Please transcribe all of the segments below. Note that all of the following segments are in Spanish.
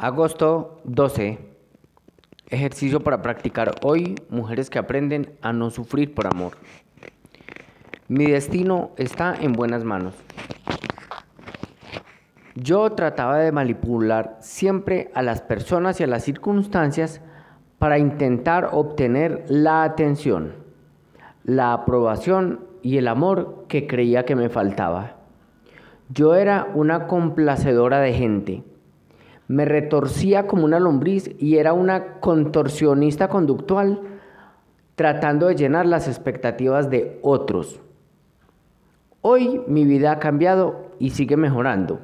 Agosto 12. Ejercicio para practicar hoy, mujeres que aprenden a no sufrir por amor. Mi destino está en buenas manos. Yo trataba de manipular siempre a las personas y a las circunstancias para intentar obtener la atención, la aprobación y el amor que creía que me faltaba. Yo era una complacedora de gente me retorcía como una lombriz y era una contorsionista conductual tratando de llenar las expectativas de otros. Hoy mi vida ha cambiado y sigue mejorando.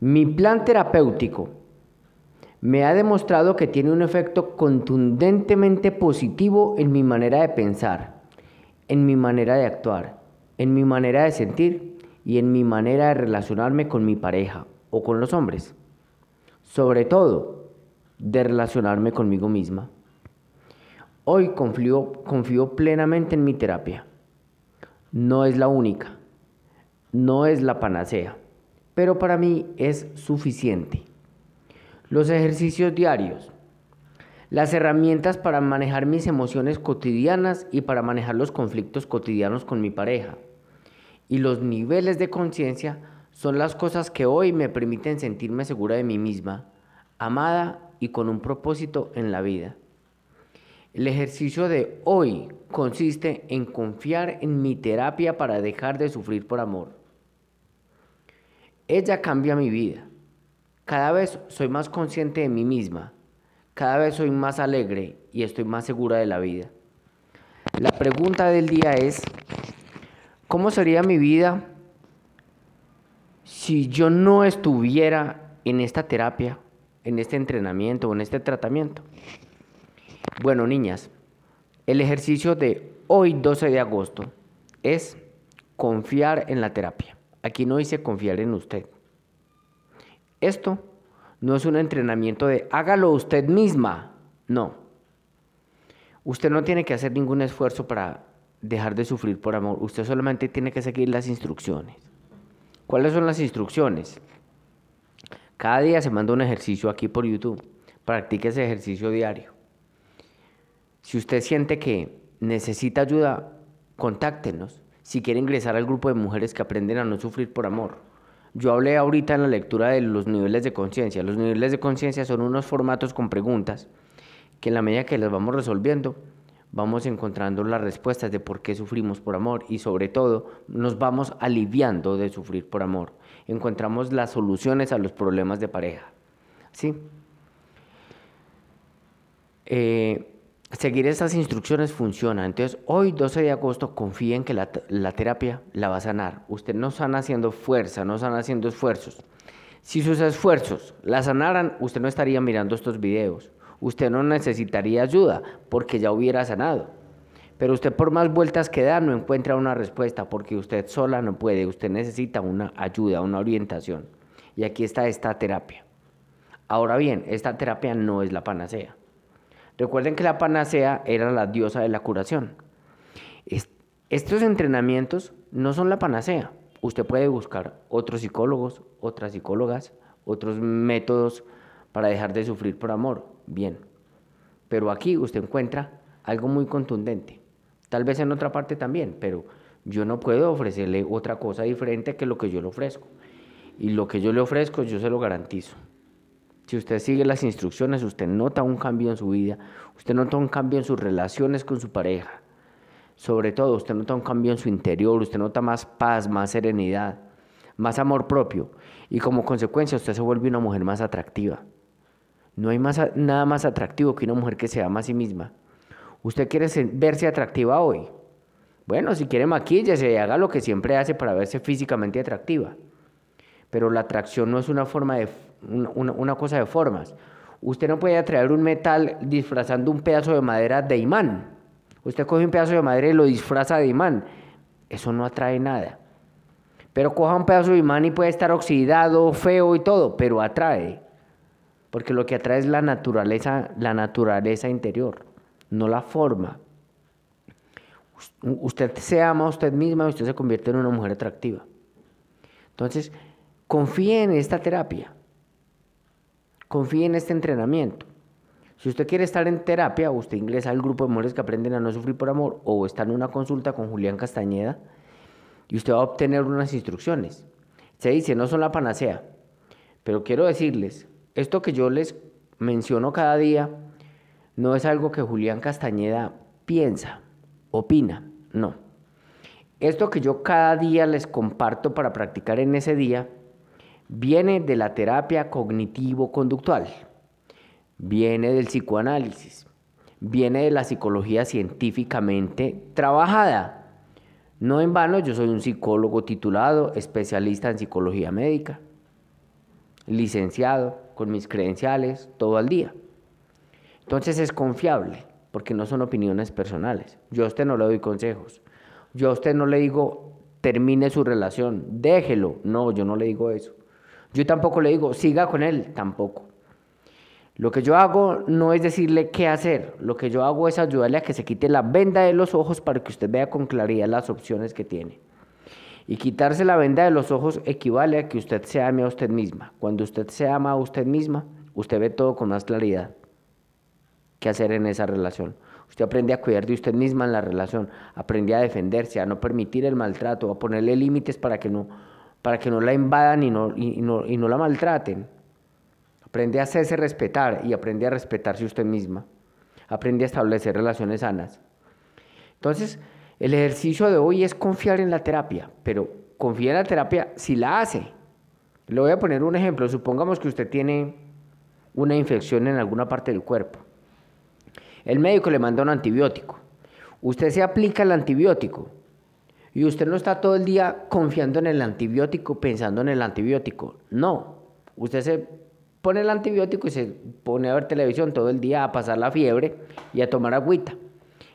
Mi plan terapéutico me ha demostrado que tiene un efecto contundentemente positivo en mi manera de pensar, en mi manera de actuar, en mi manera de sentir y en mi manera de relacionarme con mi pareja o con los hombres sobre todo de relacionarme conmigo misma. Hoy confío, confío plenamente en mi terapia. No es la única, no es la panacea, pero para mí es suficiente. Los ejercicios diarios, las herramientas para manejar mis emociones cotidianas y para manejar los conflictos cotidianos con mi pareja y los niveles de conciencia son las cosas que hoy me permiten sentirme segura de mí misma, amada y con un propósito en la vida. El ejercicio de hoy consiste en confiar en mi terapia para dejar de sufrir por amor. Ella cambia mi vida. Cada vez soy más consciente de mí misma. Cada vez soy más alegre y estoy más segura de la vida. La pregunta del día es, ¿cómo sería mi vida si yo no estuviera en esta terapia, en este entrenamiento o en este tratamiento? Bueno, niñas, el ejercicio de hoy 12 de agosto es confiar en la terapia. Aquí no dice confiar en usted. Esto no es un entrenamiento de hágalo usted misma, no. Usted no tiene que hacer ningún esfuerzo para dejar de sufrir por amor, usted solamente tiene que seguir las instrucciones. ¿Cuáles son las instrucciones? Cada día se manda un ejercicio aquí por YouTube. Practique ese ejercicio diario. Si usted siente que necesita ayuda, contáctenos. Si quiere ingresar al grupo de mujeres que aprenden a no sufrir por amor. Yo hablé ahorita en la lectura de los niveles de conciencia. Los niveles de conciencia son unos formatos con preguntas que en la medida que las vamos resolviendo, vamos encontrando las respuestas de por qué sufrimos por amor y sobre todo nos vamos aliviando de sufrir por amor. Encontramos las soluciones a los problemas de pareja. ¿Sí? Eh, seguir estas instrucciones funciona. Entonces, hoy, 12 de agosto, confíen que la, la, terapia la va a sanar. Usted no están haciendo fuerza, no están haciendo esfuerzos. Si sus esfuerzos la sanaran, usted no estaría mirando estos videos usted no necesitaría ayuda porque ya hubiera sanado. Pero usted por más vueltas que da no encuentra una respuesta porque usted sola no puede, usted necesita una ayuda, una orientación. Y aquí está esta terapia. Ahora bien, esta terapia no es la panacea. Recuerden que la panacea era la diosa de la curación. Estos entrenamientos no son la panacea. Usted puede buscar otros psicólogos, otras psicólogas, otros métodos para dejar de sufrir por amor. Bien. Pero aquí usted encuentra algo muy contundente. Tal vez en otra parte también, pero yo no puedo ofrecerle otra cosa diferente que lo que yo le ofrezco. Y lo que yo le ofrezco, yo se lo garantizo. Si usted sigue las instrucciones, usted nota un cambio en su vida, usted nota un cambio en sus relaciones con su pareja. Sobre todo, usted nota un cambio en su interior, usted nota más paz, más serenidad, más amor propio. Y como consecuencia, usted se vuelve una mujer más atractiva. No hay más, nada más atractivo que una mujer que se ama a sí misma. ¿Usted quiere verse atractiva hoy? Bueno, si quiere maquíllese y haga lo que siempre hace para verse físicamente atractiva. Pero la atracción no es una, forma de, una cosa de formas. Usted no puede atraer un metal disfrazando un pedazo de madera de imán. Usted coge un pedazo de madera y lo disfraza de imán. Eso no atrae nada. Pero coja un pedazo de imán y puede estar oxidado, feo y todo, pero atrae. Porque lo que atrae es la naturaleza, la naturaleza interior, no la forma. Usted se ama a usted misma y usted se convierte en una mujer atractiva. Entonces, confíe en esta terapia. Confíe en este entrenamiento. Si usted quiere estar en terapia, usted ingresa al grupo de mujeres que aprenden a no sufrir por amor o está en una consulta con Julián Castañeda y usted va a obtener unas instrucciones. Se dice, no son la panacea, pero quiero decirles esto que yo les menciono cada día no es algo que Julián Castañeda piensa, opina, no. Esto que yo cada día les comparto para practicar en ese día viene de la terapia cognitivo-conductual, viene del psicoanálisis, viene de la psicología científicamente trabajada. No en vano, yo soy un psicólogo titulado, especialista en psicología médica, licenciado, con mis credenciales, todo el día. Entonces es confiable, porque no son opiniones personales. Yo a usted no le doy consejos. Yo a usted no le digo, termine su relación, déjelo. No, yo no le digo eso. Yo tampoco le digo, siga con él, tampoco. Lo que yo hago no es decirle qué hacer, lo que yo hago es ayudarle a que se quite la venda de los ojos para que usted vea con claridad las opciones que tiene. Y quitarse la venda de los ojos equivale a que usted se ame a usted misma. Cuando usted se ama a usted misma, usted ve todo con más claridad. ¿Qué hacer en esa relación? Usted aprende a cuidar de usted misma en la relación, aprende a defenderse, a no permitir el maltrato, a ponerle límites para que no, para que no la invadan y no, y, no, y no la maltraten. Aprende a hacerse respetar y aprende a respetarse usted misma. Aprende a establecer relaciones sanas. Entonces, el ejercicio de hoy es confiar en la terapia, pero confía en la terapia si la hace. Le voy a poner un ejemplo. Supongamos que usted tiene una infección en alguna parte del cuerpo. El médico le manda un antibiótico. Usted se aplica el antibiótico y usted no está todo el día confiando en el antibiótico, pensando en el antibiótico. No, usted se pone el antibiótico y se pone a ver televisión todo el día, a pasar la fiebre y a tomar agüita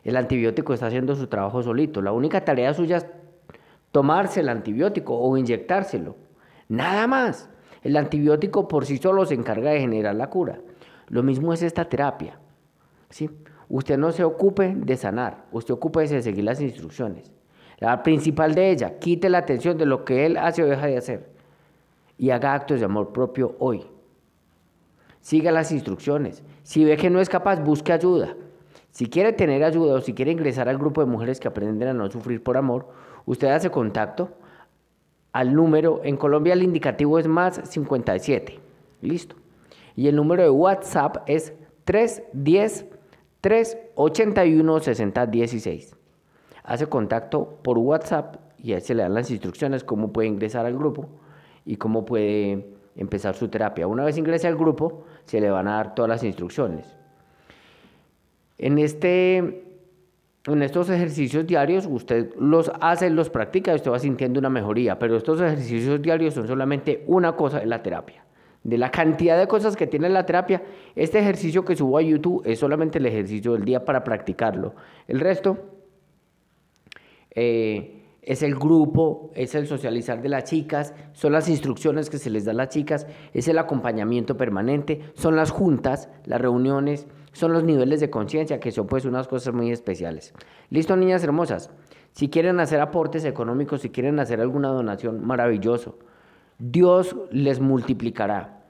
el antibiótico está haciendo su trabajo solito. La única tarea suya es tomarse el antibiótico o inyectárselo. Nada más. El antibiótico por sí solo se encarga de generar la cura. Lo mismo es esta terapia. ¿sí? Usted no se ocupe de sanar, usted ocupe de seguir las instrucciones. La principal de ella, quite la atención de lo que él hace o deja de hacer y haga actos de amor propio hoy. Siga las instrucciones. Si ve que no es capaz, busque ayuda. Si quiere tener ayuda o si quiere ingresar al grupo de mujeres que aprenden a no sufrir por amor, usted hace contacto al número, en Colombia el indicativo es más 57, listo. Y el número de WhatsApp es 310-381-6016. Hace contacto por WhatsApp y ahí se le dan las instrucciones cómo puede ingresar al grupo y cómo puede empezar su terapia. Una vez ingrese al grupo, se le van a dar todas las instrucciones. En, este, en estos ejercicios diarios usted los hace, los practica y usted va sintiendo una mejoría, pero estos ejercicios diarios son solamente una cosa de la terapia. De la cantidad de cosas que tiene la terapia, este ejercicio que subo a YouTube es solamente el ejercicio del día para practicarlo. El resto eh, es el grupo, es el socializar de las chicas, son las instrucciones que se les da a las chicas, es el acompañamiento permanente, son las juntas, las reuniones, son los niveles de conciencia, que son pues unas cosas muy especiales. Listo, niñas hermosas. Si quieren hacer aportes económicos, si quieren hacer alguna donación, maravilloso. Dios les multiplicará,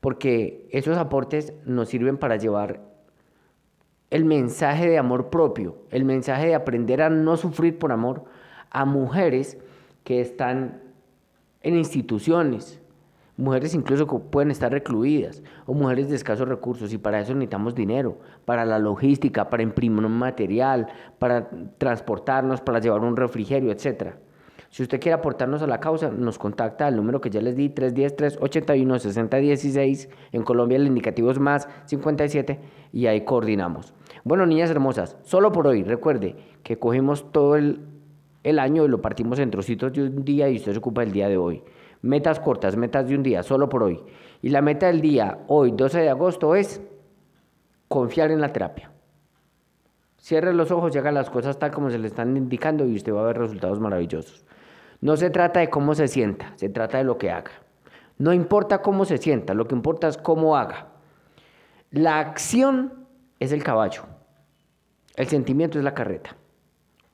porque esos aportes nos sirven para llevar el mensaje de amor propio, el mensaje de aprender a no sufrir por amor a mujeres que están en instituciones, mujeres incluso que pueden estar recluidas o mujeres de escasos recursos y para eso necesitamos dinero, para la logística, para imprimir un material, para transportarnos, para llevar un refrigerio, etc. Si usted quiere aportarnos a la causa, nos contacta al número que ya les di, 310-381-6016, en Colombia el indicativo es más 57 y ahí coordinamos. Bueno, niñas hermosas, solo por hoy, recuerde que cogimos todo el, el año y lo partimos en trocitos de un día y usted se ocupa el día de hoy. Metas cortas, metas de un día, solo por hoy. Y la meta del día, hoy, 12 de agosto, es confiar en la terapia. Cierre los ojos y haga las cosas tal como se le están indicando y usted va a ver resultados maravillosos. No se trata de cómo se sienta, se trata de lo que haga. No importa cómo se sienta, lo que importa es cómo haga. La acción es el caballo, el sentimiento es la carreta.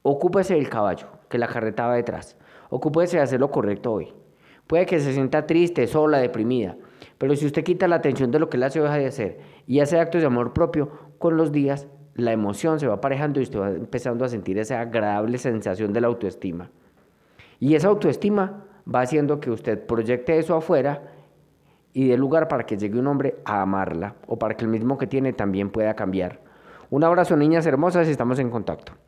Ocúpese del caballo, que la carreta va detrás. Ocúpese de hacer lo correcto hoy. Puede que se sienta triste, sola, deprimida. Pero si usted quita la atención de lo que le hace o deja de hacer y hace actos de amor propio, con los días la emoción se va aparejando y usted va empezando a sentir esa agradable sensación de la autoestima. Y esa autoestima va haciendo que usted proyecte eso afuera y dé lugar para que llegue un hombre a amarla o para que el mismo que tiene también pueda cambiar. Un abrazo, niñas hermosas, estamos en contacto.